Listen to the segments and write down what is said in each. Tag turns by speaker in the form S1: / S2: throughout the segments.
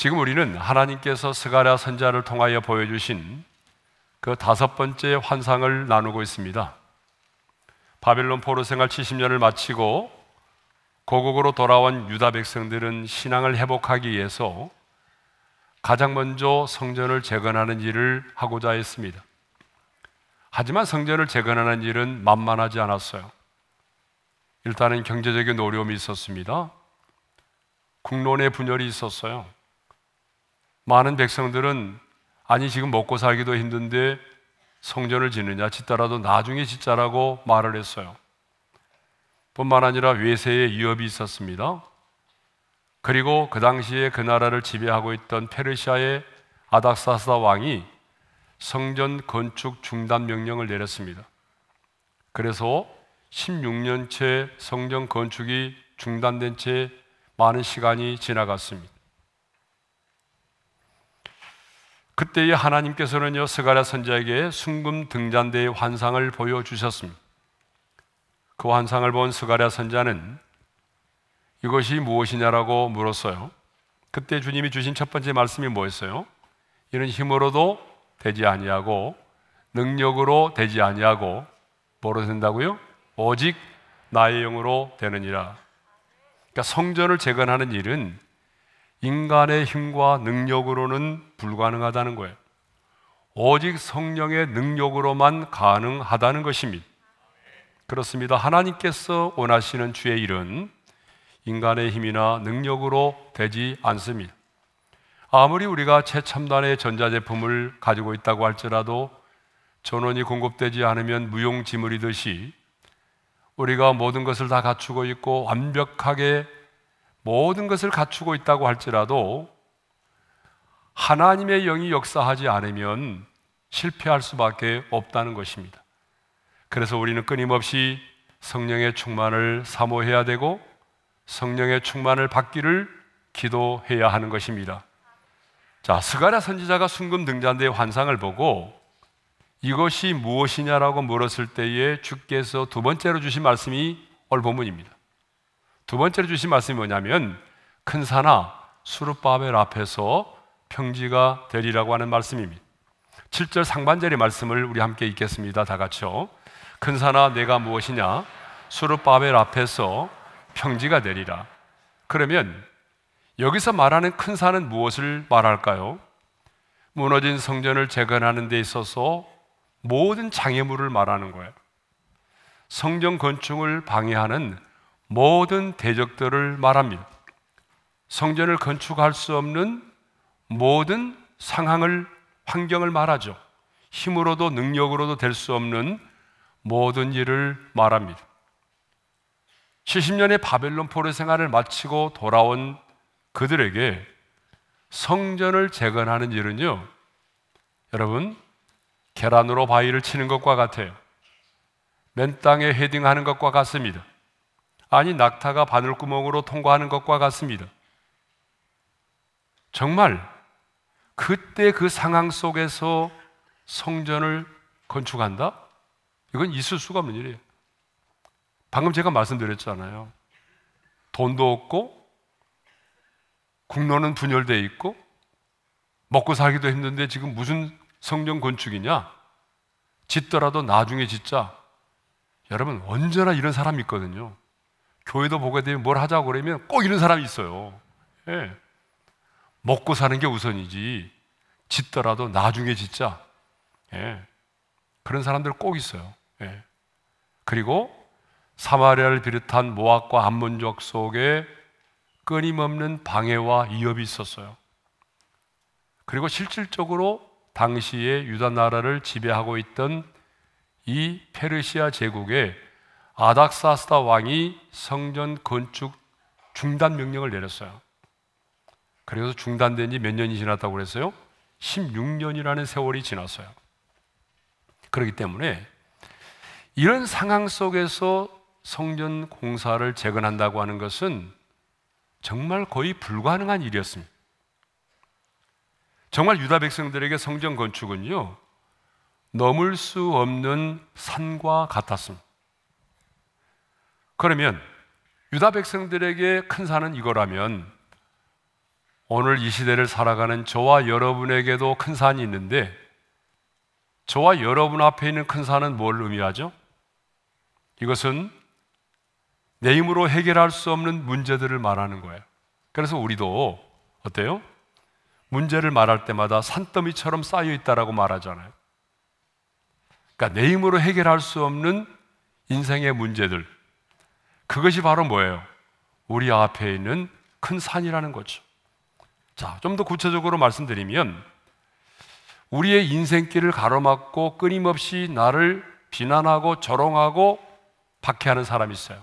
S1: 지금 우리는 하나님께서 스가랴 선자를 통하여 보여주신 그 다섯 번째 환상을 나누고 있습니다. 바벨론 포로 생활 70년을 마치고 고국으로 돌아온 유다 백성들은 신앙을 회복하기 위해서 가장 먼저 성전을 재건하는 일을 하고자 했습니다. 하지만 성전을 재건하는 일은 만만하지 않았어요. 일단은 경제적인 어려움이 있었습니다. 국론의 분열이 있었어요. 많은 백성들은 아니 지금 먹고 살기도 힘든데 성전을 짓느냐 짓더라도 나중에 짓자라고 말을 했어요. 뿐만 아니라 외세의 위협이 있었습니다. 그리고 그 당시에 그 나라를 지배하고 있던 페르시아의 아닥사스 왕이 성전 건축 중단 명령을 내렸습니다. 그래서 16년째 성전 건축이 중단된 채 많은 시간이 지나갔습니다. 그때에 하나님께서는요 스가랴 선지자에게 순금 등잔대의 환상을 보여주셨습니다. 그 환상을 본 스가랴 선자는 이것이 무엇이냐라고 물었어요. 그때 주님이 주신 첫 번째 말씀이 뭐였어요? 이는 힘으로도 되지 아니하고 능력으로 되지 아니하고 뭐로 된다고요? 오직 나의 영으로 되느니라. 그러니까 성전을 재건하는 일은 인간의 힘과 능력으로는 불가능하다는 거예요. 오직 성령의 능력으로만 가능하다는 것입니다. 그렇습니다. 하나님께서 원하시는 주의 일은 인간의 힘이나 능력으로 되지 않습니다. 아무리 우리가 최첨단의 전자제품을 가지고 있다고 할지라도 전원이 공급되지 않으면 무용지물이듯이 우리가 모든 것을 다 갖추고 있고 완벽하게 모든 것을 갖추고 있다고 할지라도 하나님의 영이 역사하지 않으면 실패할 수밖에 없다는 것입니다. 그래서 우리는 끊임없이 성령의 충만을 사모해야 되고 성령의 충만을 받기를 기도해야 하는 것입니다. 자, 스가랴 선지자가 순금 등잔대의 환상을 보고 이것이 무엇이냐라고 물었을 때에 주께서 두 번째로 주신 말씀이 올늘 본문입니다. 두 번째로 주신 말씀이 뭐냐면 큰 사나 수르바벨 앞에서 평지가 되리라고 하는 말씀입니다. 7절 상반절의 말씀을 우리 함께 읽겠습니다. 다 같이요. 큰 산하 내가 무엇이냐? 수르바벨 앞에서 평지가 되리라. 그러면 여기서 말하는 큰 산은 무엇을 말할까요? 무너진 성전을 재건하는 데 있어서 모든 장애물을 말하는 거예요. 성전 건축을 방해하는 모든 대적들을 말합니다. 성전을 건축할 수 없는 모든 상황을 환경을 말하죠. 힘으로도 능력으로도 될 수 없는 모든 일을 말합니다. 70년의 바벨론 포로 생활을 마치고 돌아온 그들에게 성전을 재건하는 일은요, 여러분, 계란으로 바위를 치는 것과 같아요. 맨 땅에 헤딩하는 것과 같습니다. 아니 낙타가 바늘구멍으로 통과하는 것과 같습니다. 정말 그때 그 상황 속에서 성전을 건축한다? 이건 있을 수가 없는 일이에요. 방금 제가 말씀드렸잖아요. 돈도 없고 국로는 분열돼 있고 먹고 살기도 힘든데 지금 무슨 성전 건축이냐? 짓더라도 나중에 짓자. 여러분 언제나 이런 사람이 있거든요. 교회도 보게 되면 뭘 하자고 그러면 꼭 이런 사람이 있어요. 예. 먹고 사는 게 우선이지. 짓더라도 나중에 짓자. 예. 그런 사람들 꼭 있어요. 예. 그리고 사마리아를 비롯한 모압과 암몬족 속에 끊임없는 방해와 위협이 있었어요. 그리고 실질적으로 당시에 유다 나라를 지배하고 있던 이 페르시아 제국의 아닥사스다 왕이 성전 건축 중단 명령을 내렸어요. 그래서 중단된 지 몇 년이 지났다고 그랬어요? 16년이라는 세월이 지났어요. 그렇기 때문에 이런 상황 속에서 성전 공사를 재건한다고 하는 것은 정말 거의 불가능한 일이었습니다. 정말 유다 백성들에게 성전 건축은요, 넘을 수 없는 산과 같았습니다. 그러면 유다 백성들에게 큰 산은 이거라면 오늘 이 시대를 살아가는 저와 여러분에게도 큰 산이 있는데 저와 여러분 앞에 있는 큰 산은 뭘 의미하죠? 이것은 내 힘으로 해결할 수 없는 문제들을 말하는 거예요. 그래서 우리도 어때요? 문제를 말할 때마다 산더미처럼 쌓여 있다라고 말하잖아요. 그러니까 내 힘으로 해결할 수 없는 인생의 문제들, 그것이 바로 뭐예요? 우리 앞에 있는 큰 산이라는 거죠. 자, 좀 더 구체적으로 말씀드리면 우리의 인생길을 가로막고 끊임없이 나를 비난하고 조롱하고 박해하는 사람이 있어요.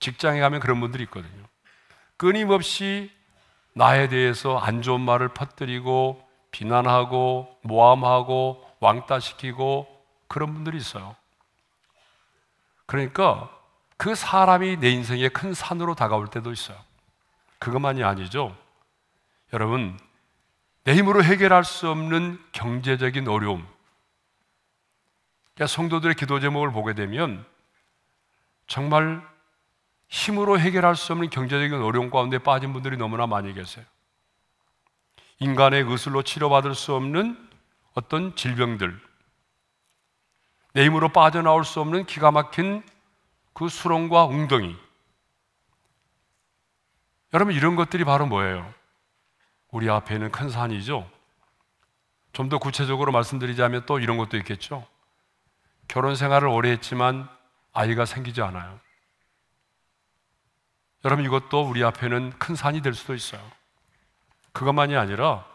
S1: 직장에 가면 그런 분들이 있거든요. 끊임없이 나에 대해서 안 좋은 말을 퍼뜨리고 비난하고 모함하고 왕따시키고 그런 분들이 있어요. 그러니까 그 사람이 내 인생의 큰 산으로 다가올 때도 있어요. 그것만이 아니죠. 여러분, 내 힘으로 해결할 수 없는 경제적인 어려움. 그러니까 성도들의 기도 제목을 보게 되면 정말 힘으로 해결할 수 없는 경제적인 어려움 가운데 빠진 분들이 너무나 많이 계세요. 인간의 의술로 치료받을 수 없는 어떤 질병들, 내 힘으로 빠져나올 수 없는 기가 막힌 그 수렁과 웅덩이. 여러분, 이런 것들이 바로 뭐예요? 우리 앞에 는큰 산이죠? 좀 더 구체적으로 말씀드리자면 또 이런 것도 있겠죠? 결혼 생활을 오래 했지만 아이가 생기지 않아요. 여러분, 이것도 우리 앞에는 큰 산이 될 수도 있어요. 그것만이 아니라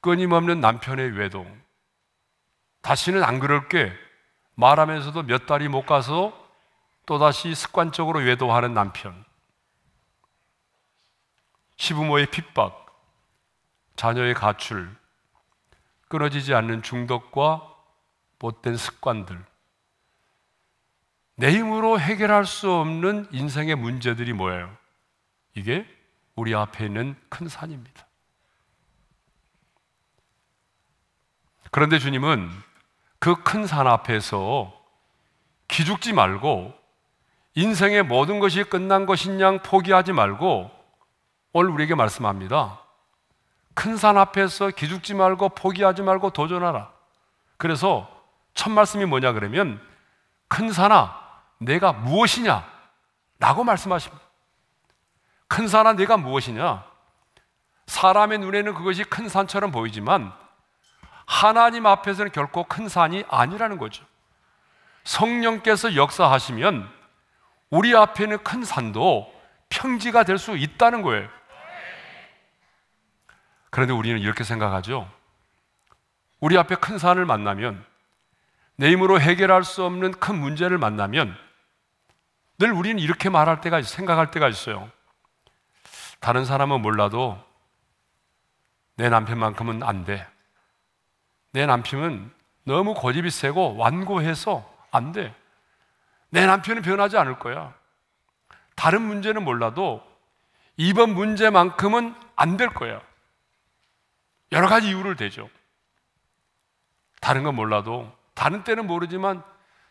S1: 끊임없는 남편의 외동. 다시는 안 그럴게 말하면서도 몇 달이 못 가서 또다시 습관적으로 외도하는 남편, 시부모의 핍박, 자녀의 가출, 끊어지지 않는 중독과 못된 습관들, 내 힘으로 해결할 수 없는 인생의 문제들이 뭐예요? 이게 우리 앞에 있는 큰 산입니다. 그런데 주님은 그 큰 산 앞에서 기죽지 말고 인생의 모든 것이 끝난 것인 양 포기하지 말고 오늘 우리에게 말씀합니다. 큰 산 앞에서 기죽지 말고 포기하지 말고 도전하라. 그래서 첫 말씀이 뭐냐 그러면 큰 산아 내가 무엇이냐 라고 말씀하십니다. 큰 산아 내가 무엇이냐? 사람의 눈에는 그것이 큰 산처럼 보이지만 하나님 앞에서는 결코 큰 산이 아니라는 거죠. 성령께서 역사하시면 우리 앞에 있는 큰 산도 평지가 될 수 있다는 거예요. 그런데 우리는 이렇게 생각하죠. 우리 앞에 큰 산을 만나면 내 힘으로 해결할 수 없는 큰 문제를 만나면 늘 우리는 이렇게 말할 때가 생각할 때가 있어요. 다른 사람은 몰라도 내 남편만큼은 안 돼. 내 남편은 너무 고집이 세고 완고해서 안 돼. 내 남편은 변하지 않을 거야. 다른 문제는 몰라도 이번 문제만큼은 안 될 거야. 여러 가지 이유를 대죠. 다른 건 몰라도, 다른 때는 모르지만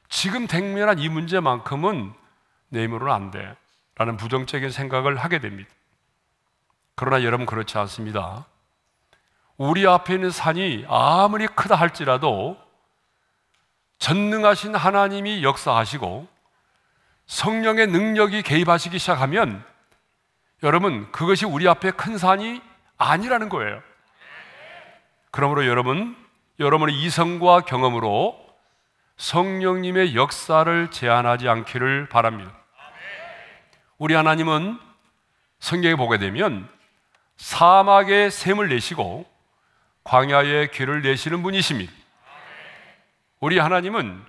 S1: 지금 당면한 이 문제만큼은 내 힘으로는 안 돼. 라는 부정적인 생각을 하게 됩니다. 그러나 여러분 그렇지 않습니다. 우리 앞에 있는 산이 아무리 크다 할지라도 전능하신 하나님이 역사하시고 성령의 능력이 개입하시기 시작하면 여러분 그것이 우리 앞에 큰 산이 아니라는 거예요. 그러므로 여러분 여러분의 이성과 경험으로 성령님의 역사를 제한하지 않기를 바랍니다. 우리 하나님은 성경에 보게 되면 사막에 샘을 내시고 광야에 길을 내시는 분이십니다. 우리 하나님은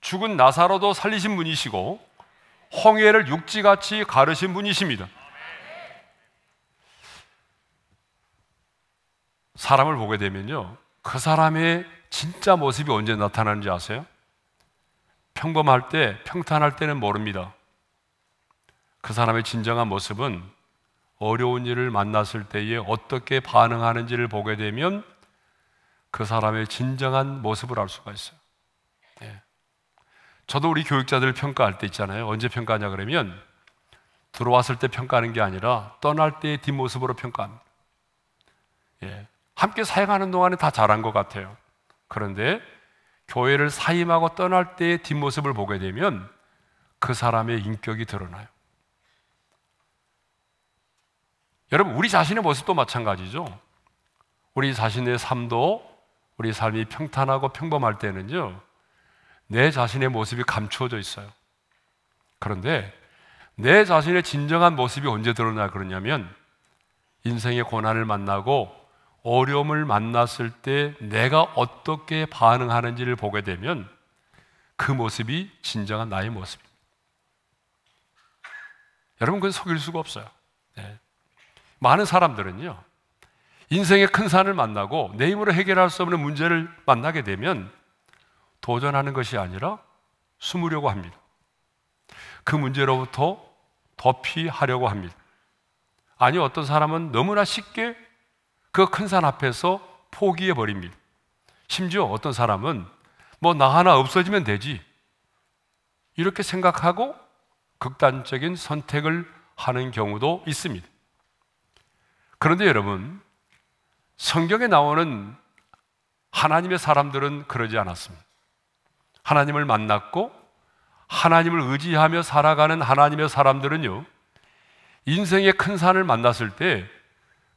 S1: 죽은 나사로도 살리신 분이시고 홍해를 육지같이 가르신 분이십니다. 사람을 보게 되면요. 그 사람의 진짜 모습이 언제 나타나는지 아세요? 평범할 때, 평탄할 때는 모릅니다. 그 사람의 진정한 모습은 어려운 일을 만났을 때에 어떻게 반응하는지를 보게 되면 그 사람의 진정한 모습을 알 수가 있어요. 저도 우리 교육자들 평가할 때 있잖아요. 언제 평가하냐 그러면 들어왔을 때 평가하는 게 아니라 떠날 때의 뒷모습으로 평가합니다. 예. 함께 사역하는 동안에 다 잘한 것 같아요. 그런데 교회를 사임하고 떠날 때의 뒷모습을 보게 되면 그 사람의 인격이 드러나요. 여러분, 우리 자신의 모습도 마찬가지죠. 우리 자신의 삶도 우리 삶이 평탄하고 평범할 때는요, 내 자신의 모습이 감추어져 있어요. 그런데 내 자신의 진정한 모습이 언제 드러나 그러냐면 인생의 고난을 만나고 어려움을 만났을 때 내가 어떻게 반응하는지를 보게 되면 그 모습이 진정한 나의 모습입니다. 여러분, 그건 속일 수가 없어요. 네. 많은 사람들은요, 인생의 큰 산을 만나고 내 힘으로 해결할 수 없는 문제를 만나게 되면 도전하는 것이 아니라 숨으려고 합니다. 그 문제로부터 도피하려고 합니다. 아니, 어떤 사람은 너무나 쉽게 그 큰 산 앞에서 포기해 버립니다. 심지어 어떤 사람은 뭐 나 하나 없어지면 되지. 이렇게 생각하고 극단적인 선택을 하는 경우도 있습니다. 그런데 여러분, 성경에 나오는 하나님의 사람들은 그러지 않았습니다. 하나님을 만났고 하나님을 의지하며 살아가는 하나님의 사람들은요, 인생의 큰 산을 만났을 때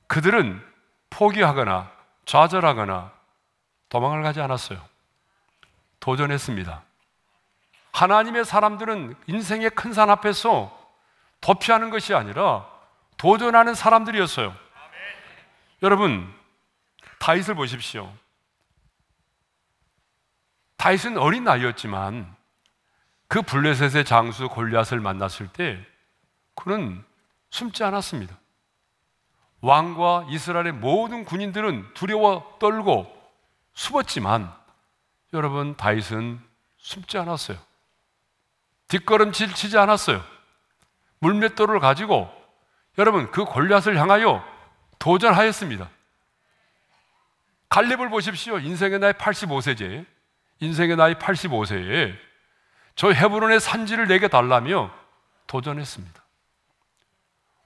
S1: 그들은 포기하거나 좌절하거나 도망을 가지 않았어요. 도전했습니다. 하나님의 사람들은 인생의 큰 산 앞에서 도피하는 것이 아니라 도전하는 사람들이었어요. 아멘. 여러분, 다윗을 보십시오. 다윗은 어린 나이였지만 그 블레셋의 장수 골리앗을 만났을 때 그는 숨지 않았습니다. 왕과 이스라엘의 모든 군인들은 두려워 떨고 숨었지만 여러분 다윗은 숨지 않았어요. 뒷걸음질 치지 않았어요. 물맷돌을 가지고 여러분 그 골리앗을 향하여 도전하였습니다. 갈렙을 보십시오. 인생의 나이 85세제. 인생의 나이 85세에 저 헤브론의 산지를 내게 달라며 도전했습니다.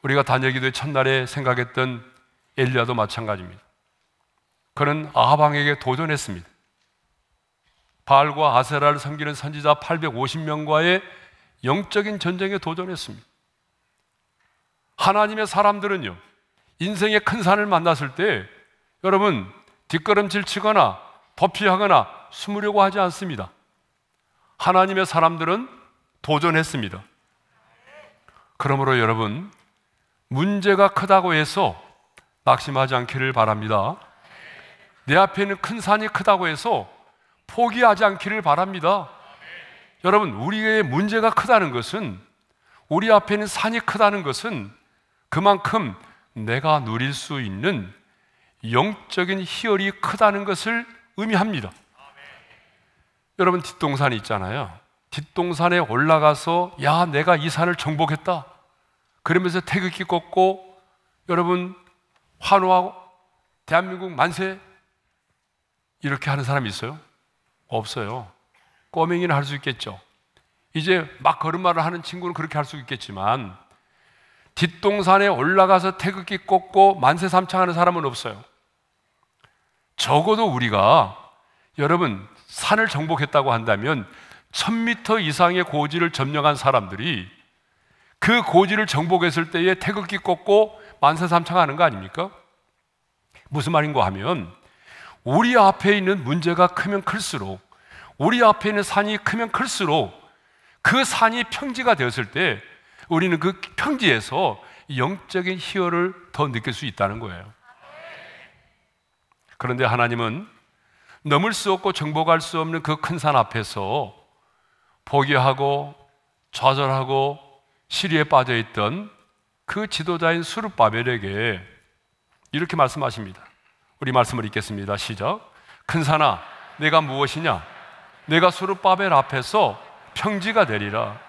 S1: 우리가 다녀기도의 첫날에 생각했던 엘리야도 마찬가지입니다. 그는 아방에게 도전했습니다. 바과 아세라를 섬기는 선지자 850명과의 영적인 전쟁에 도전했습니다. 하나님의 사람들은요, 인생의 큰 산을 만났을 때 여러분 뒷걸음질 치거나 도피하거나 숨으려고 하지 않습니다. 하나님의 사람들은 도전했습니다. 그러므로 여러분, 문제가 크다고 해서 낙심하지 않기를 바랍니다. 내 앞에 있는 큰 산이 크다고 해서 포기하지 않기를 바랍니다. 여러분, 우리의 문제가 크다는 것은 우리 앞에 있는 산이 크다는 것은 그만큼 내가 누릴 수 있는 영적인 희열이 크다는 것을 의미합니다. 여러분 뒷동산이 있잖아요. 뒷동산에 올라가서 야 내가 이 산을 정복했다. 그러면서 태극기 꽂고 여러분 환호하고 대한민국 만세 이렇게 하는 사람이 있어요? 없어요. 꼬맹이는 할 수 있겠죠. 이제 막 걸음마를 하는 친구는 그렇게 할 수 있겠지만 뒷동산에 올라가서 태극기 꽂고 만세 삼창하는 사람은 없어요. 적어도 우리가 여러분 산을 정복했다고 한다면 1000m 이상의 고지를 점령한 사람들이 그 고지를 정복했을 때에 태극기 꽂고 만세삼창하는 거 아닙니까? 무슨 말인가 하면 우리 앞에 있는 문제가 크면 클수록 우리 앞에 있는 산이 크면 클수록 그 산이 평지가 되었을 때 우리는 그 평지에서 영적인 희열을 더 느낄 수 있다는 거예요. 그런데 하나님은 넘을 수 없고 정복할 수 없는 그 큰 산 앞에서 포기하고 좌절하고 시리에 빠져 있던 그 지도자인 수르바벨에게 이렇게 말씀하십니다. 우리 말씀을 읽겠습니다. 시작. 큰 산아, 내가 무엇이냐? 내가 수르바벨 앞에서 평지가 되리라.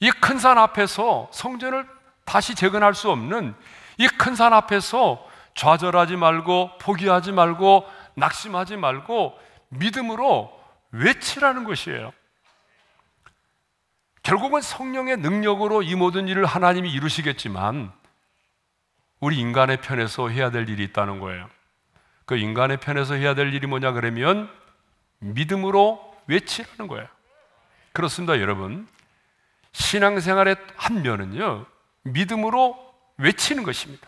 S1: 이 큰 산 앞에서 성전을 다시 재건할 수 없는 이 큰 산 앞에서 좌절하지 말고 포기하지 말고 낙심하지 말고 믿음으로 외치라는 것이에요. 결국은 성령의 능력으로 이 모든 일을 하나님이 이루시겠지만 우리 인간의 편에서 해야 될 일이 있다는 거예요. 그 인간의 편에서 해야 될 일이 뭐냐 그러면 믿음으로 외치라는 거예요. 그렇습니다, 여러분. 신앙생활의 한 면은요, 믿음으로 외치는 것입니다.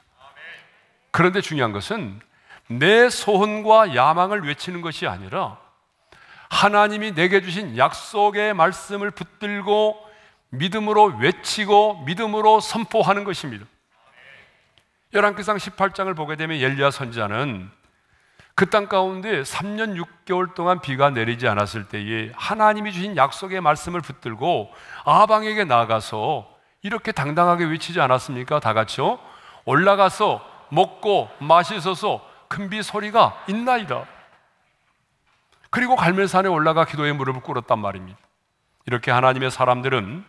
S1: 그런데 중요한 것은 내 소원과 야망을 외치는 것이 아니라 하나님이 내게 주신 약속의 말씀을 붙들고 믿음으로 외치고 믿음으로 선포하는 것입니다. 열왕기상 18장을 보게 되면 엘리야 선지자는 그 땅 가운데 3년 6개월 동안 비가 내리지 않았을 때에 하나님이 주신 약속의 말씀을 붙들고 아방에게 나가서 이렇게 당당하게 외치지 않았습니까? 다 같이요. 올라가서 먹고 마시소서 큰비 소리가 있나이다. 그리고 갈멜산에 올라가 기도의 무릎을 꿇었단 말입니다. 이렇게 하나님의 사람들은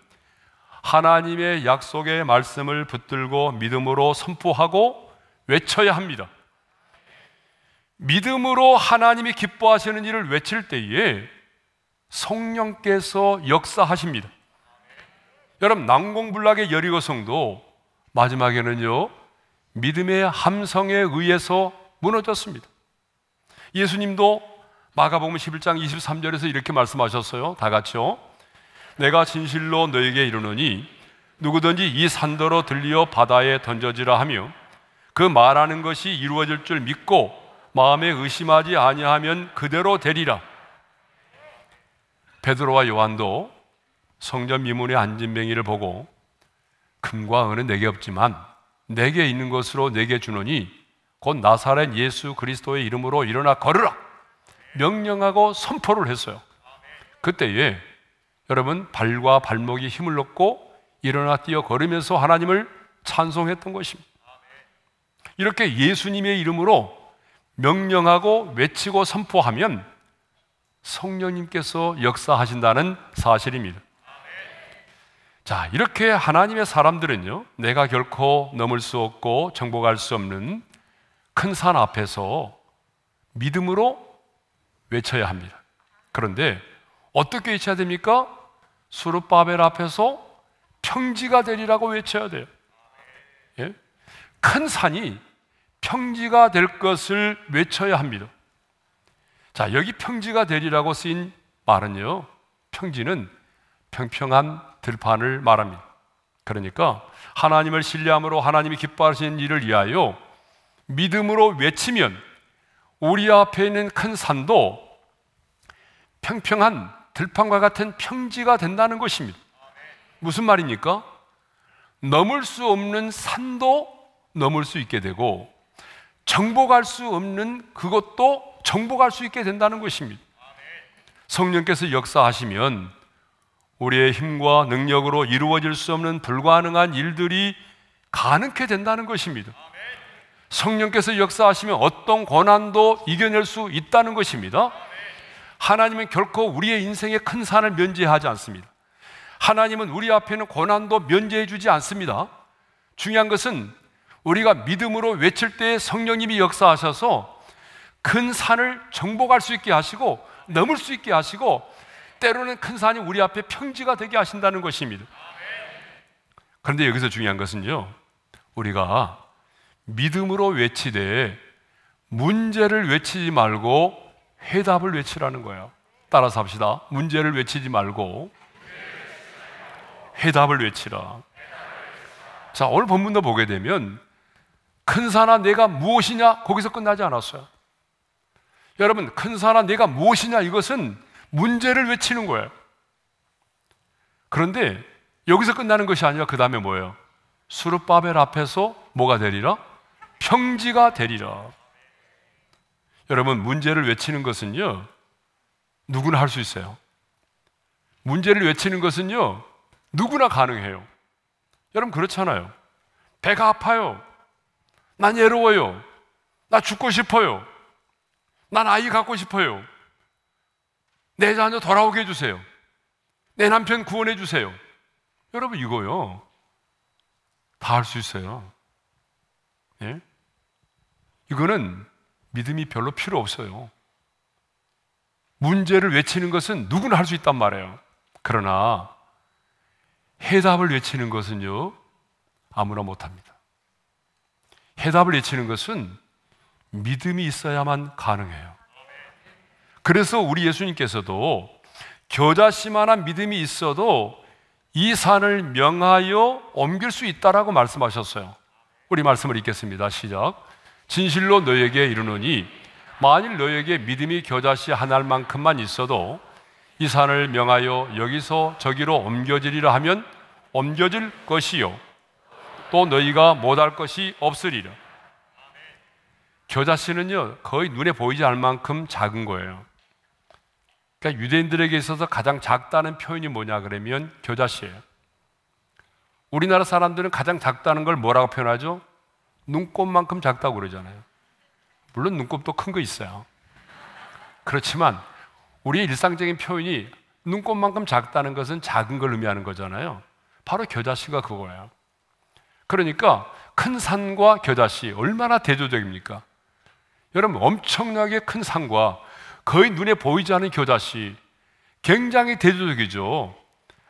S1: 하나님의 약속의 말씀을 붙들고 믿음으로 선포하고 외쳐야 합니다. 믿음으로 하나님이 기뻐하시는 일을 외칠 때에 성령께서 역사하십니다. 여러분, 난공불락의 여리고성도 마지막에는요, 믿음의 함성에 의해서 무너졌습니다. 예수님도 마가복음 11장 23절에서 이렇게 말씀하셨어요. 다 같이요. 내가 진실로 너에게 이르노니 누구든지 이 산더러 들리어 바다에 던져지라 하며 그 말하는 것이 이루어질 줄 믿고 마음에 의심하지 아니하면 그대로 되리라. 베드로와 요한도 성전 미문의 안진뱅이를 보고 금과 은은 내게 없지만 내게 있는 것으로 내게 주노니 곧 나사렛 예수 그리스도의 이름으로 일어나 걸으라 명령하고 선포를 했어요. 그때에 여러분 발과 발목이 힘을 얻고 일어나 뛰어 걸으면서 하나님을 찬송했던 것입니다. 이렇게 예수님의 이름으로 명령하고 외치고 선포하면 성령님께서 역사하신다는 사실입니다. 자, 이렇게 하나님의 사람들은요, 내가 결코 넘을 수 없고 정복할 수 없는 큰 산 앞에서 믿음으로 외쳐야 합니다. 그런데 어떻게 외쳐야 됩니까? 수르바벨 앞에서 평지가 되리라고 외쳐야 돼요. 예? 큰 산이 평지가 될 것을 외쳐야 합니다. 자, 여기 평지가 되리라고 쓰인 말은요, 평지는 평평한 들판을 말합니다. 그러니까 하나님을 신뢰함으로 하나님이 기뻐하시는 일을 위하여 믿음으로 외치면 우리 앞에 있는 큰 산도 평평한 들판과 같은 평지가 된다는 것입니다. 무슨 말입니까? 넘을 수 없는 산도 넘을 수 있게 되고 정복할 수 없는 그것도 정복할 수 있게 된다는 것입니다. 성령께서 역사하시면 우리의 힘과 능력으로 이루어질 수 없는 불가능한 일들이 가능케 된다는 것입니다. 성령께서 역사하시면 어떤 고난도 이겨낼 수 있다는 것입니다. 하나님은 결코 우리의 인생의 큰 산을 면제하지 않습니다. 하나님은 우리 앞에는 고난도 면제해 주지 않습니다. 중요한 것은 우리가 믿음으로 외칠 때 성령님이 역사하셔서 큰 산을 정복할 수 있게 하시고 넘을 수 있게 하시고 때로는 큰 산이 우리 앞에 평지가 되게 하신다는 것입니다. 그런데 여기서 중요한 것은요, 우리가 믿음으로 외치되 문제를 외치지 말고 해답을 외치라는 거예요. 따라서 합시다. 문제를 외치지 말고 해답을 외치라. 자, 오늘 본문도 보게 되면 큰 산아 내가 무엇이냐 거기서 끝나지 않았어요. 여러분, 큰 산아 내가 무엇이냐 이것은 문제를 외치는 거예요. 그런데 여기서 끝나는 것이 아니라 그 다음에 뭐예요? 수르바벨 앞에서 뭐가 되리라? 평지가 되리라. 여러분 문제를 외치는 것은요 누구나 할 수 있어요. 문제를 외치는 것은요 누구나 가능해요. 여러분 그렇잖아요. 배가 아파요. 난 외로워요. 나 죽고 싶어요. 난 아이 갖고 싶어요. 내 자녀 돌아오게 해주세요. 내 남편 구원해 주세요. 여러분, 이거요. 다 할 수 있어요. 예? 이거는 믿음이 별로 필요 없어요. 문제를 외치는 것은 누구나 할 수 있단 말이에요. 그러나 해답을 외치는 것은요, 아무나 못합니다. 해답을 외치는 것은 믿음이 있어야만 가능해요. 그래서 우리 예수님께서도 겨자씨만한 믿음이 있어도 이 산을 명하여 옮길 수 있다라고 말씀하셨어요. 우리 말씀을 읽겠습니다. 시작. 진실로 너에게 이르노니 만일 너에게 믿음이 겨자씨 하나만큼만 있어도 이 산을 명하여 여기서 저기로 옮겨지리라 하면 옮겨질 것이요 또 너희가 못할 것이 없으리라. 겨자씨는요 거의 눈에 보이지 않을 만큼 작은 거예요. 그러니까 유대인들에게 있어서 가장 작다는 표현이 뭐냐 그러면 겨자씨예요. 우리나라 사람들은 가장 작다는 걸 뭐라고 표현하죠? 눈곱만큼 작다고 그러잖아요. 물론 눈곱도 큰 거 있어요. 그렇지만 우리의 일상적인 표현이 눈곱만큼 작다는 것은 작은 걸 의미하는 거잖아요. 바로 겨자씨가 그거예요. 그러니까 큰 산과 겨자씨 얼마나 대조적입니까? 여러분 엄청나게 큰 산과 거의 눈에 보이지 않은 겨자씨 굉장히 대조적이죠.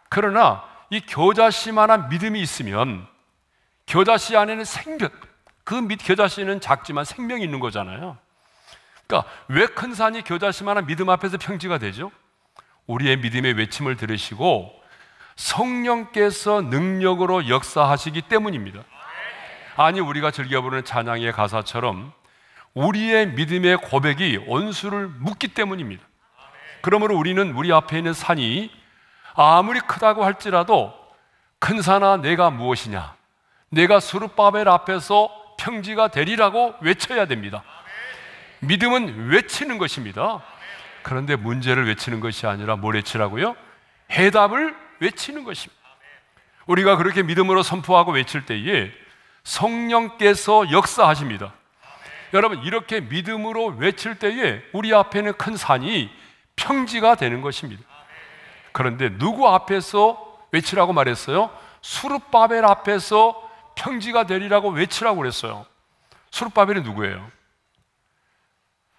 S1: 그러나 이겨자씨만한 믿음이 있으면 겨자씨 안에는 생명, 그밑겨자씨는 작지만 생명이 있는 거잖아요. 그러니까 왜 큰 산이 겨자씨만한 믿음 앞에서 평지가 되죠? 우리의 믿음의 외침을 들으시고 성령께서 능력으로 역사하시기 때문입니다. 아니 우리가 즐겨 부르는 찬양의 가사처럼 우리의 믿음의 고백이 원수를 묻기 때문입니다. 그러므로 우리는 우리 앞에 있는 산이 아무리 크다고 할지라도 큰 산아 내가 무엇이냐? 내가 수르바벨 앞에서 평지가 되리라고 외쳐야 됩니다. 믿음은 외치는 것입니다. 그런데 문제를 외치는 것이 아니라 뭘 외치라고요? 해답을 외치는 것입니다. 우리가 그렇게 믿음으로 선포하고 외칠 때에 성령께서 역사하십니다. 여러분 이렇게 믿음으로 외칠 때에 우리 앞에는 큰 산이 평지가 되는 것입니다. 그런데 누구 앞에서 외치라고 말했어요? 수룹바벨 앞에서 평지가 되리라고 외치라고 그랬어요. 수룹바벨이 누구예요?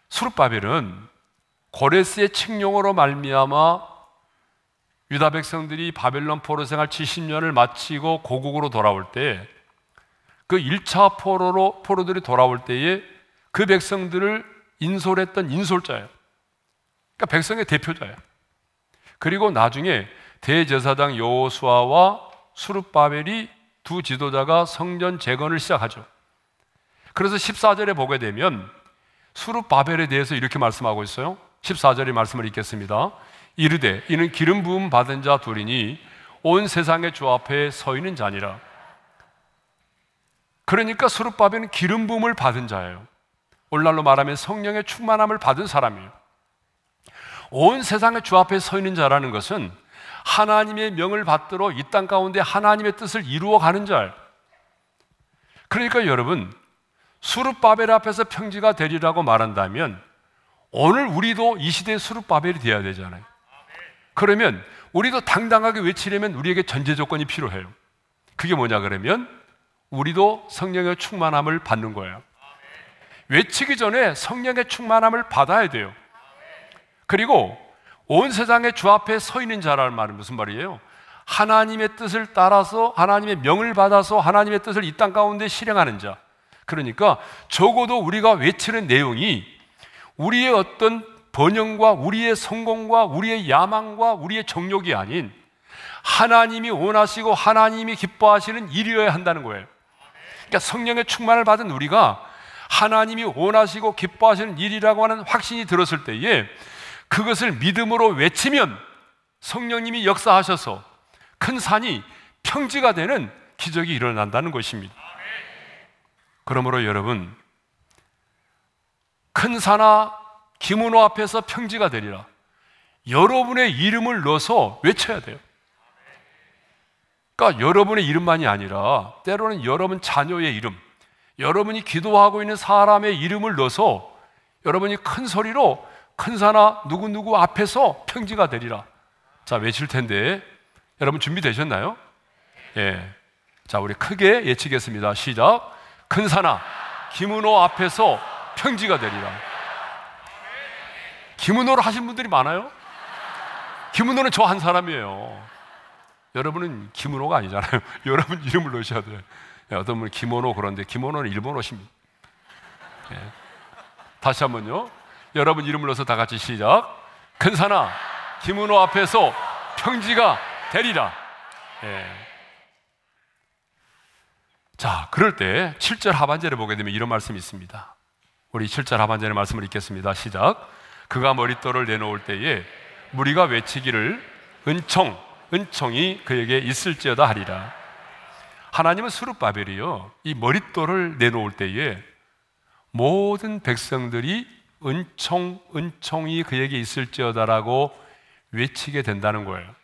S1: 수룹바벨은 고레스의 칙령으로 말미암아 유다 백성들이 바벨론 포로 생활 70년을 마치고 고국으로 돌아올 때 그 1차 포로로 포로들이 돌아올 때에 그 백성들을 인솔했던 인솔자예요. 그러니까 백성의 대표자예요. 그리고 나중에 대제사장 여호수아와 수룹바벨이 두 지도자가 성전 재건을 시작하죠. 그래서 14절에 보게 되면 수룹바벨에 대해서 이렇게 말씀하고 있어요. 14절의 말씀을 읽겠습니다. 이르되 이는 기름 부음 받은 자 둘이니 온 세상의 주 앞에 서 있는 자니라. 그러니까 수룹바벨은 기름 부음을 받은 자예요. 오늘날로 말하면 성령의 충만함을 받은 사람이에요. 온 세상의 주 앞에 서 있는 자라는 것은 하나님의 명을 받들어 이땅 가운데 하나님의 뜻을 이루어 가는 자 그러니까 여러분, 수르바벨 앞에서 평지가 되리라고 말한다면 오늘 우리도 이 시대의 수르바벨이 되어야 되잖아요. 그러면 우리도 당당하게 외치려면 우리에게 전제 조건이 필요해요. 그게 뭐냐 그러면 우리도 성령의 충만함을 받는 거예요. 외치기 전에 성령의 충만함을 받아야 돼요. 그리고 온 세상의 주 앞에 서 있는 자라는 말은 무슨 말이에요? 하나님의 뜻을 따라서 하나님의 명을 받아서 하나님의 뜻을 이 땅 가운데 실행하는 자. 그러니까 적어도 우리가 외치는 내용이 우리의 어떤 번영과 우리의 성공과 우리의 야망과 우리의 정욕이 아닌 하나님이 원하시고 하나님이 기뻐하시는 일이어야 한다는 거예요. 그러니까 성령의 충만을 받은 우리가 하나님이 원하시고 기뻐하시는 일이라고 하는 확신이 들었을 때에 그것을 믿음으로 외치면 성령님이 역사하셔서 큰 산이 평지가 되는 기적이 일어난다는 것입니다. 그러므로 여러분, 큰 산아 김은호 앞에서 평지가 되리라. 여러분의 이름을 넣어서 외쳐야 돼요. 그러니까 여러분의 이름만이 아니라 때로는 여러분 자녀의 이름, 여러분이 기도하고 있는 사람의 이름을 넣어서 여러분이 큰 소리로 큰 사나 누구누구 앞에서 평지가 되리라. 자, 외칠 텐데 여러분 준비되셨나요? 예. 자, 우리 크게 예측했습니다. 시작. 큰 사나 김은호 앞에서 평지가 되리라. 김은호를 하신 분들이 많아요? 김은호는 저 한 사람이에요. 여러분은 김은호가 아니잖아요. 여러분 이름을 넣으셔야 돼요. 예, 어떤 분은 기모노 그런데 기모노는 일본어십니다. 예. 다시 한번요. 여러분 이름을 넣어서 다 같이 시작. 큰 산아 김은호 앞에서 평지가 되리라. 예. 자, 그럴 때 7절 하반절에 보게 되면 이런 말씀이 있습니다. 우리 7절 하반절의 말씀을 읽겠습니다. 시작. 그가 머릿돌을 내놓을 때에 무리가 외치기를 은총, 은총이 그에게 있을지어다 하리라. 하나님은 수룹바벨이요이 머릿돌을 내놓을 때에 모든 백성들이 은총, 은총이 그에게 있을지어다라고 외치게 된다는 거예요.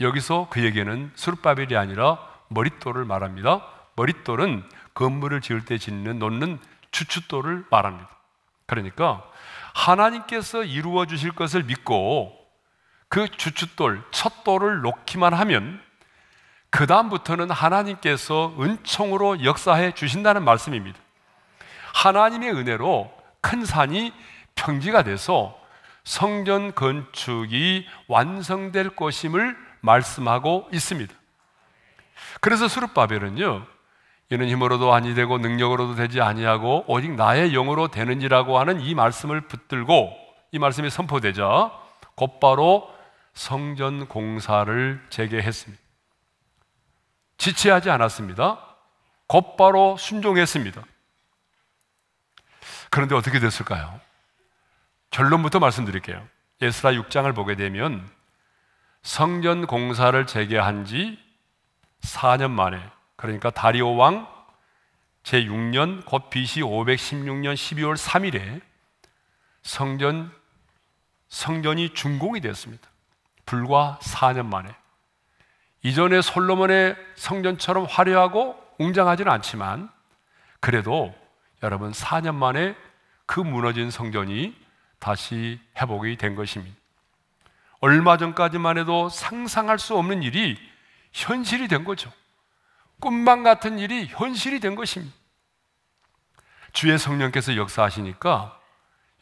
S1: 여기서 그에게는 수룹바벨이 아니라 머릿돌을 말합니다. 머릿돌은 건물을 지을 때 짓는 놓는 주춧돌을 말합니다. 그러니까 하나님께서 이루어 주실 것을 믿고 그 주춧돌, 첫 돌을 놓기만 하면 그 다음부터는 하나님께서 은총으로 역사해 주신다는 말씀입니다. 하나님의 은혜로 큰 산이 평지가 돼서 성전 건축이 완성될 것임을 말씀하고 있습니다. 그래서 수르바벨은요, 이는 힘으로도 아니 되고 능력으로도 되지 아니하고 오직 나의 영으로 되는지라고 하는 이 말씀을 붙들고 이 말씀이 선포되자 곧바로 성전 공사를 재개했습니다. 지체하지 않았습니다. 곧바로 순종했습니다. 그런데 어떻게 됐을까요? 결론부터 말씀드릴게요. 예스라 6장을 보게 되면 성전 공사를 재개한 지 4년 만에 그러니까 다리오 왕 제6년 곧 BC 516년 12월 3일에 성전 성전이 준공이 되었습니다. 불과 4년 만에 이전에 솔로몬의 성전처럼 화려하고 웅장하지는 않지만 그래도 여러분 4년 만에 그 무너진 성전이 다시 회복이 된 것입니다. 얼마 전까지만 해도 상상할 수 없는 일이 현실이 된 거죠. 꿈만 같은 일이 현실이 된 것입니다. 주의 성령께서 역사하시니까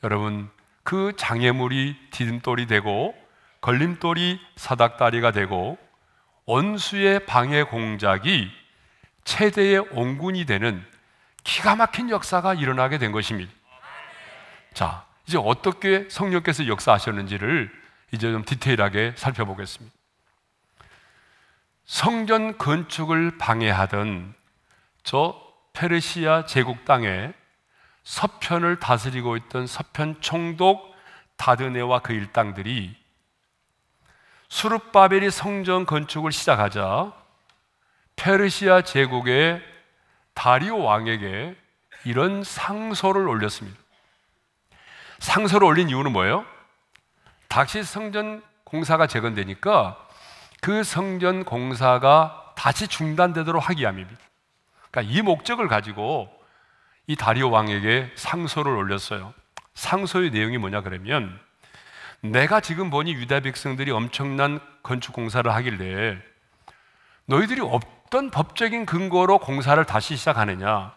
S1: 여러분 그 장애물이 디딤돌이 되고 걸림돌이 사닥다리가 되고 원수의 방해 공작이 최대의 온군이 되는 기가 막힌 역사가 일어나게 된 것입니다. 자, 이제 어떻게 성령께서 역사하셨는지를 이제 좀 디테일하게 살펴보겠습니다. 성전 건축을 방해하던 저 페르시아 제국 땅에 서편을 다스리고 있던 서편 총독 다드네와 그 일당들이 수르바벨이 성전 건축을 시작하자 페르시아 제국의 다리오 왕에게 이런 상소를 올렸습니다. 상소를 올린 이유는 뭐예요? 다시 성전 공사가 재건되니까 그 성전 공사가 다시 중단되도록 하기 위함입니다. 그러니까 이 목적을 가지고 이 다리오 왕에게 상소를 올렸어요. 상소의 내용이 뭐냐 그러면 내가 지금 보니 유다 백성들이 엄청난 건축 공사를 하길래 너희들이 없던 법적인 근거로 공사를 다시 시작하느냐?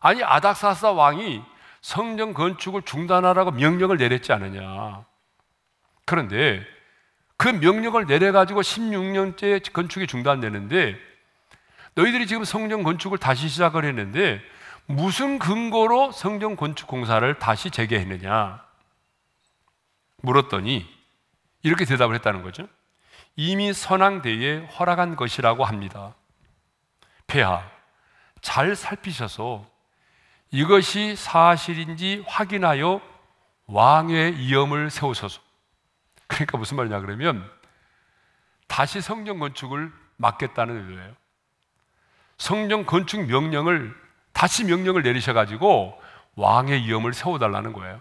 S1: 아니 아닥사사 왕이 성전 건축을 중단하라고 명령을 내렸지 않느냐? 그런데 그 명령을 내려가지고 16년째 건축이 중단되는데 너희들이 지금 성전 건축을 다시 시작을 했는데 무슨 근거로 성전 건축 공사를 다시 재개했느냐? 물었더니 이렇게 대답을 했다는 거죠. 이미 선왕대에 허락한 것이라고 합니다. 폐하, 잘 살피셔서 이것이 사실인지 확인하여 왕의 이염을 세우소서. 그러니까 무슨 말이냐 그러면 다시 성전 건축을 막겠다는 의도예요. 성전 건축 명령을 다시 명령을 내리셔 가지고 왕의 위험을 세워달라는 거예요.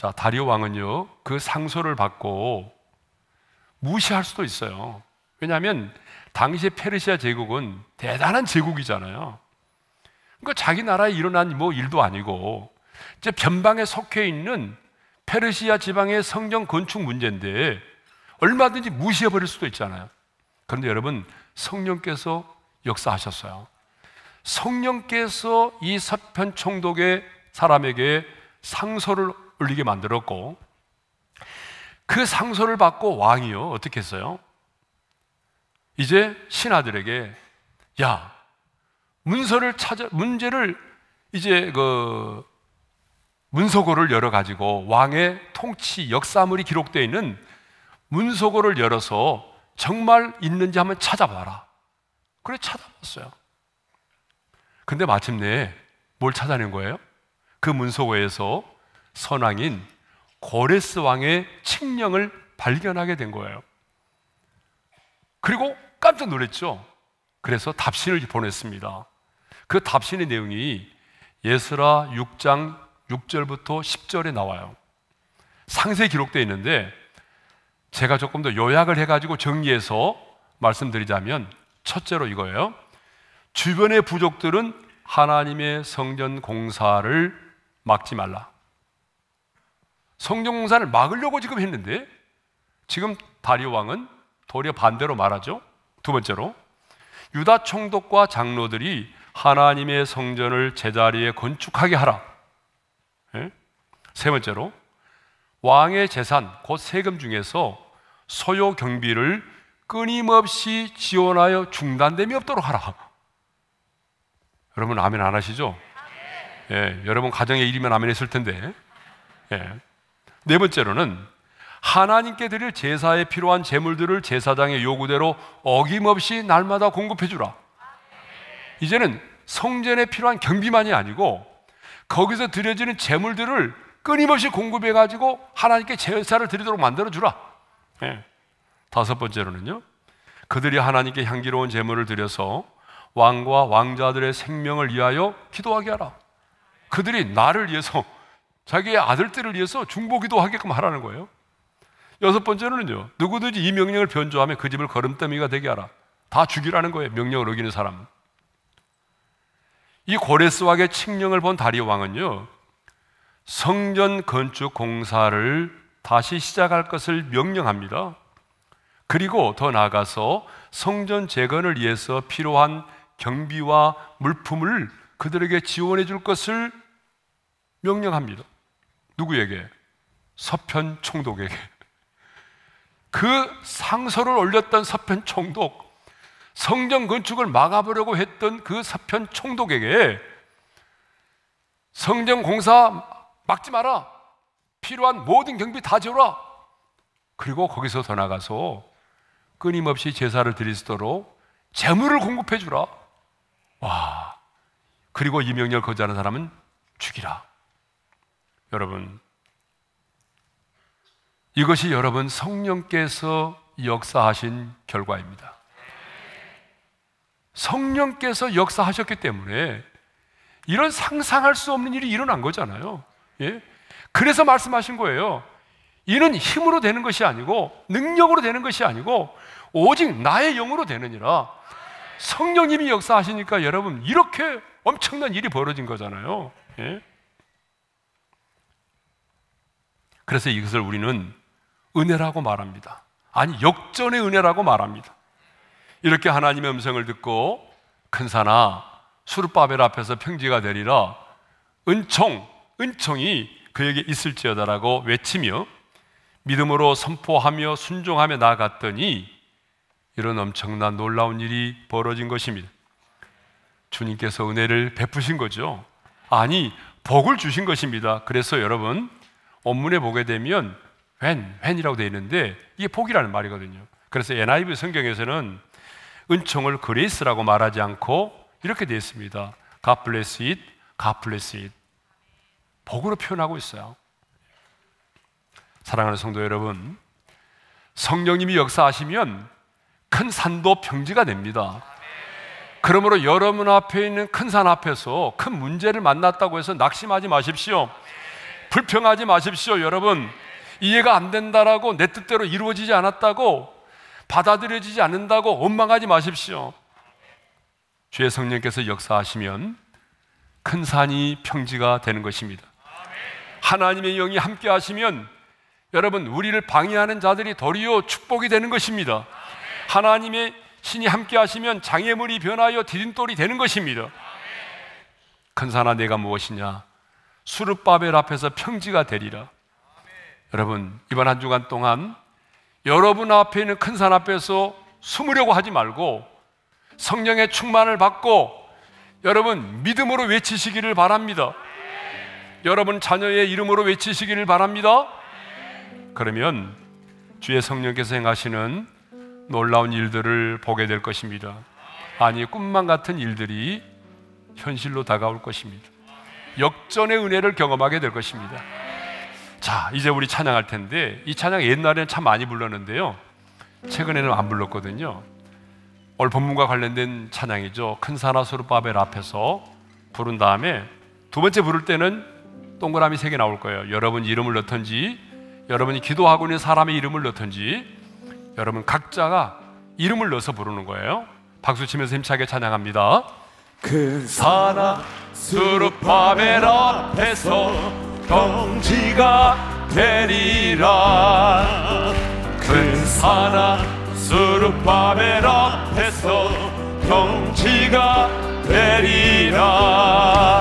S1: 자, 다리오 왕은요, 그 상소를 받고 무시할 수도 있어요. 왜냐하면 당시 페르시아 제국은 대단한 제국이잖아요. 그러니까 자기 나라에 일어난 뭐 일도 아니고 이제 변방에 속해 있는 페르시아 지방의 성전 건축 문제인데 얼마든지 무시해 버릴 수도 있잖아요. 그런데 여러분 성령께서 역사하셨어요. 성령께서 이 서편 총독의 사람에게 상소를 울리게 만들었고 그 상소를 받고 왕이요 어떻게 했어요? 이제 신하들에게 야 문서를 찾아 문제를 이제 그 문서고를 열어 가지고 왕의 통치 역사물이 기록되어 있는 문서고를 열어서 정말 있는지 한번 찾아봐라. 그래 찾아봤어요. 근데 마침내 뭘 찾아낸 거예요? 그 문서고에서 선왕인 고레스 왕의 칙령을 발견하게 된 거예요. 그리고 깜짝 놀랐죠. 그래서 답신을 보냈습니다. 그 답신의 내용이 예스라 6장 6절부터 10절에 나와요. 상세 기록되어 있는데 제가 조금 더 요약을 해가지고 정리해서 말씀드리자면 첫째로 이거예요. 주변의 부족들은 하나님의 성전 공사를 막지 말라. 성종사를 막으려고 지금 했는데 지금 다리오 왕은 도리어 반대로 말하죠. 두 번째로 유다 총독과 장로들이 하나님의 성전을 제자리에 건축하게 하라. 예? 세 번째로 왕의 재산 곧 세금 중에서 소요 경비를 끊임없이 지원하여 중단됨이 없도록 하라. 여러분 아멘 안 하시죠? 예, 여러분 가정에 일이면 아멘 했을 텐데. 예. 네 번째로는 하나님께 드릴 제사에 필요한 재물들을 제사장의 요구대로 어김없이 날마다 공급해 주라. 이제는 성전에 필요한 경비만이 아니고 거기서 드려지는 재물들을 끊임없이 공급해 가지고 하나님께 제사를 드리도록 만들어 주라. 네. 예. 다섯 번째로는요. 그들이 하나님께 향기로운 재물을 드려서 왕과 왕자들의 생명을 위하여 기도하게 하라. 그들이 나를 위해서 자기의 아들들을 위해서 중보기도 하게끔 하라는 거예요. 여섯 번째는요, 누구든지 이 명령을 변조하면 그 집을 거름더미가 되게 하라. 다 죽이라는 거예요, 명령을 어기는 사람. 이 고레스 왕의 칙령을 본 다리오 왕은요, 성전 건축 공사를 다시 시작할 것을 명령합니다. 그리고 더 나아가서 성전 재건을 위해서 필요한 경비와 물품을 그들에게 지원해 줄 것을 명령합니다. 누구에게? 서편 총독에게. 그상서를 올렸던 서편 총독, 성전 건축을 막아보려고 했던 그 서편 총독에게 성전 공사 막지 마라. 필요한 모든 경비 다 지어라. 그리고 거기서 더 나가서 끊임없이 제사를 드릴수있도록 재물을 공급해 주라. 와. 그리고 이명렬 거주하는 사람은 죽이라. 여러분, 이것이 여러분 성령께서 역사하신 결과입니다. 성령께서 역사하셨기 때문에 이런 상상할 수 없는 일이 일어난 거잖아요. 예? 그래서 말씀하신 거예요. 이는 힘으로 되는 것이 아니고 능력으로 되는 것이 아니고 오직 나의 영으로 되느니라. 성령님이 역사하시니까 여러분 이렇게 엄청난 일이 벌어진 거잖아요. 예? 그래서 이것을 우리는 은혜라고 말합니다. 아니, 역전의 은혜라고 말합니다. 이렇게 하나님의 음성을 듣고 큰 사나 수르바벨 앞에서 평지가 되리라 은총, 은총이 그에게 있을지어다라고 외치며 믿음으로 선포하며 순종하며 나갔더니 이런 엄청난 놀라운 일이 벌어진 것입니다. 주님께서 은혜를 베푸신 거죠. 아니, 복을 주신 것입니다. 그래서 여러분, 원문에 보게 되면 when, when이라고 되어 있는데 이게 복이라는 말이거든요. 그래서 NIV 성경에서는 은총을 그리스라고 말하지 않고 이렇게 되어 있습니다. God bless it, God bless it. 복으로 표현하고 있어요. 사랑하는 성도 여러분, 성령님이 역사하시면 큰 산도 평지가 됩니다. 그러므로 여러분 앞에 있는 큰 산 앞에서 큰 문제를 만났다고 해서 낙심하지 마십시오. 불평하지 마십시오, 여러분. 이해가 안 된다라고 내 뜻대로 이루어지지 않았다고 받아들여지지 않는다고 원망하지 마십시오. 주의 성령께서 역사하시면 큰 산이 평지가 되는 것입니다. 하나님의 영이 함께 하시면 여러분 우리를 방해하는 자들이 도리어 축복이 되는 것입니다. 하나님의 신이 함께 하시면 장애물이 변하여 디딤돌이 되는 것입니다. 큰 산아 내가 무엇이냐? 수르바벨 앞에서 평지가 되리라. 아멘. 여러분, 이번 한 주간 동안 여러분 앞에 있는 큰 산 앞에서 숨으려고 하지 말고 성령의 충만을 받고 여러분 믿음으로 외치시기를 바랍니다. 네. 여러분 자녀의 이름으로 외치시기를 바랍니다. 네. 그러면 주의 성령께서 행하시는 놀라운 일들을 보게 될 것입니다. 아니 꿈만 같은 일들이 현실로 다가올 것입니다. 역전의 은혜를 경험하게 될 것입니다. 자, 이제 우리 찬양할 텐데 이 찬양 옛날에는 참 많이 불렀는데요. 최근에는 안 불렀거든요. 오늘 본문과 관련된 찬양이죠. 큰 사나스루 바벨 앞에서 부른 다음에 두 번째 부를 때는 동그라미 세 개 나올 거예요. 여러분 이름을 넣던지 여러분이 기도하고 있는 사람의 이름을 넣던지 여러분 각자가 이름을 넣어서 부르는 거예요. 박수 치면서 힘차게 찬양합니다.
S2: 큰 사나 수르바벨 앞에서 경지가 되리라 큰 산아 수르바벨 앞에서 경지가 되리라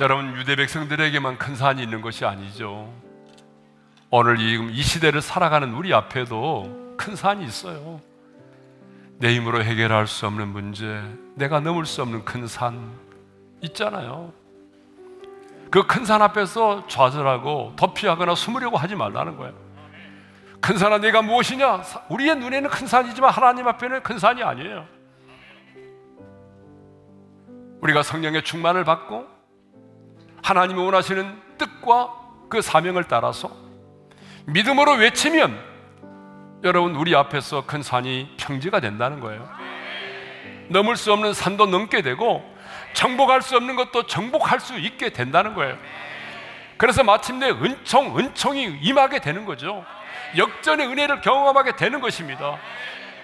S1: 여러분 유대 백성들에게만 큰 산이 있는 것이 아니죠. 오늘 지금 이 시대를 살아가는 우리 앞에도 큰 산이 있어요. 내 힘으로 해결할 수 없는 문제, 내가 넘을 수 없는 큰 산 있잖아요. 그 큰 산 앞에서 좌절하고 도피하거나 숨으려고 하지 말라는 거예요. 큰 산아 내가 무엇이냐? 우리의 눈에는 큰 산이지만 하나님 앞에는 큰 산이 아니에요. 우리가 성령의 충만을 받고 하나님이 원하시는 뜻과 그 사명을 따라서 믿음으로 외치면 여러분 우리 앞에서 큰 산이 평지가 된다는 거예요. 넘을 수 없는 산도 넘게 되고 정복할 수 없는 것도 정복할 수 있게 된다는 거예요. 그래서 마침내 은총, 은총이 임하게 되는 거죠. 역전의 은혜를 경험하게 되는 것입니다.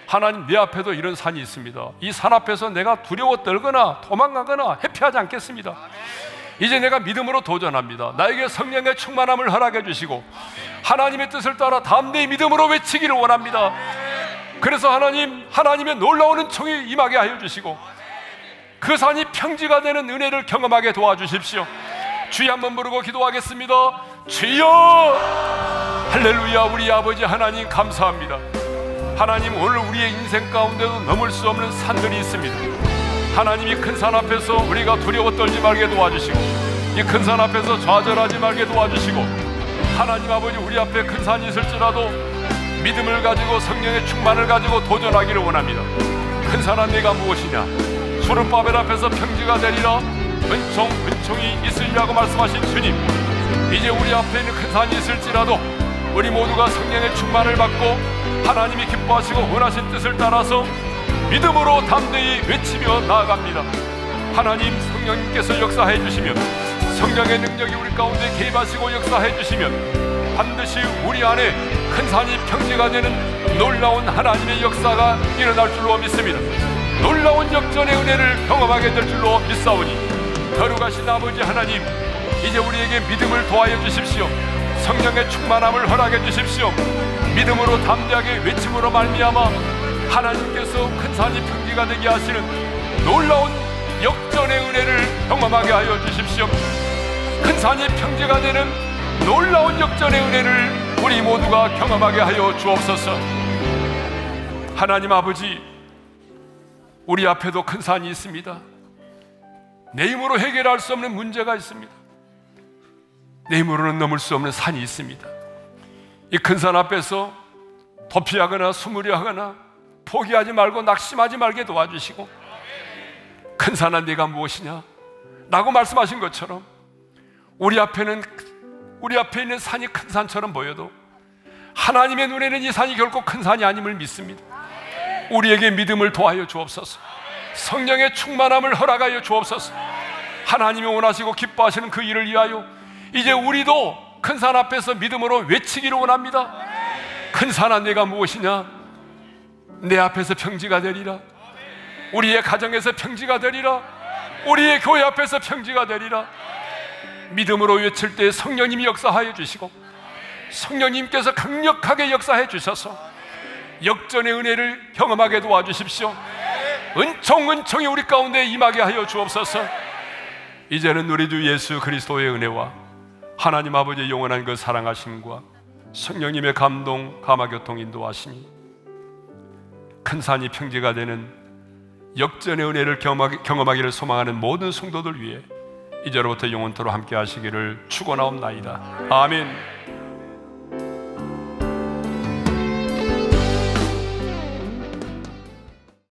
S1: 하나님 내 앞에도 이런 산이 있습니다. 이 산 앞에서 내가 두려워 떨거나 도망가거나 회피하지 않겠습니다. 이제 내가 믿음으로 도전합니다. 나에게 성령의 충만함을 허락해 주시고 하나님의 뜻을 따라 담대히 믿음으로 외치기를 원합니다. 그래서 하나님, 하나님의 놀라운 은총이 임하게 하여 주시고 그 산이 평지가 되는 은혜를 경험하게 도와주십시오. 주여 한번 부르고 기도하겠습니다. 주여! 할렐루야 우리 아버지 하나님 감사합니다. 하나님 오늘 우리의 인생 가운데도 넘을 수 없는 산들이 있습니다. 하나님이 큰 산 앞에서 우리가 두려워 떨지 말게 도와주시고 이 큰 산 앞에서 좌절하지 말게 도와주시고 하나님 아버지 우리 앞에 큰 산이 있을지라도 믿음을 가지고 성령의 충만을 가지고 도전하기를 원합니다 큰 산은 내가 무엇이냐 수르바벨 앞에서 평지가 되리라 은총 은총이 있으리라고 말씀하신 주님 이제 우리 앞에 있는 큰 산이 있을지라도 우리 모두가 성령의 충만을 받고 하나님이 기뻐하시고 원하신 뜻을 따라서 믿음으로 담대히 외치며 나아갑니다. 하나님 성령님께서 역사해 주시면 성령의 능력이 우리 가운데 개입하시고 역사해 주시면 반드시 우리 안에 큰 산이 평지가 되는 놀라운 하나님의 역사가 일어날 줄로 믿습니다. 놀라운 역전의 은혜를 경험하게 될 줄로 믿사오니 거룩하신 아버지 하나님 이제 우리에게 믿음을 도하여 주십시오. 성령의 충만함을 허락해 주십시오. 믿음으로 담대하게 외침으로 말미암아 하나님께서 큰 산이 평지가 되게 하시는 놀라운 역전의 은혜를 경험하게 하여 주십시오. 큰 산이 평지가 되는 놀라운 역전의 은혜를 우리 모두가 경험하게 하여 주옵소서. 하나님 아버지, 우리 앞에도 큰 산이 있습니다. 내 힘으로 해결할 수 없는 문제가 있습니다. 내 힘으로는 넘을 수 없는 산이 있습니다. 이 큰 산 앞에서 도피하거나 숨으려 하거나 포기하지 말고 낙심하지 말게 도와주시고 큰 산한 네가 무엇이냐? 라고 말씀하신 것처럼 우리 앞에는 우리 앞에 있는 산이 큰 산처럼 보여도 하나님의 눈에는 이 산이 결코 큰 산이 아님을 믿습니다. 우리에게 믿음을 도하여 주옵소서. 성령의 충만함을 허락하여 주옵소서. 하나님이 원하시고 기뻐하시는 그 일을 위하여 이제 우리도 큰 산 앞에서 믿음으로 외치기를 원합니다. 큰 산아 내가 무엇이냐? 내 앞에서 평지가 되리라. 우리의 가정에서 평지가 되리라. 우리의 교회 앞에서 평지가 되리라. 믿음으로 외칠 때 성령님이 역사하여 주시고 성령님께서 강력하게 역사해 주셔서 역전의 은혜를 경험하게 도와주십시오. 은총 은총이 우리 가운데 임하게 하여 주옵소서. 이제는 우리 주 예수 그리스도의 은혜와 하나님 아버지의 영원한 그 사랑하심과 성령님의 감동 감화 교통 인도하심이 큰 산이 평지가 되는 역전의 은혜를 경험하기를 소망하는 모든 성도들 위해 이제로부터 영원토로 함께 하시기를 축원하옵나이다. 아멘.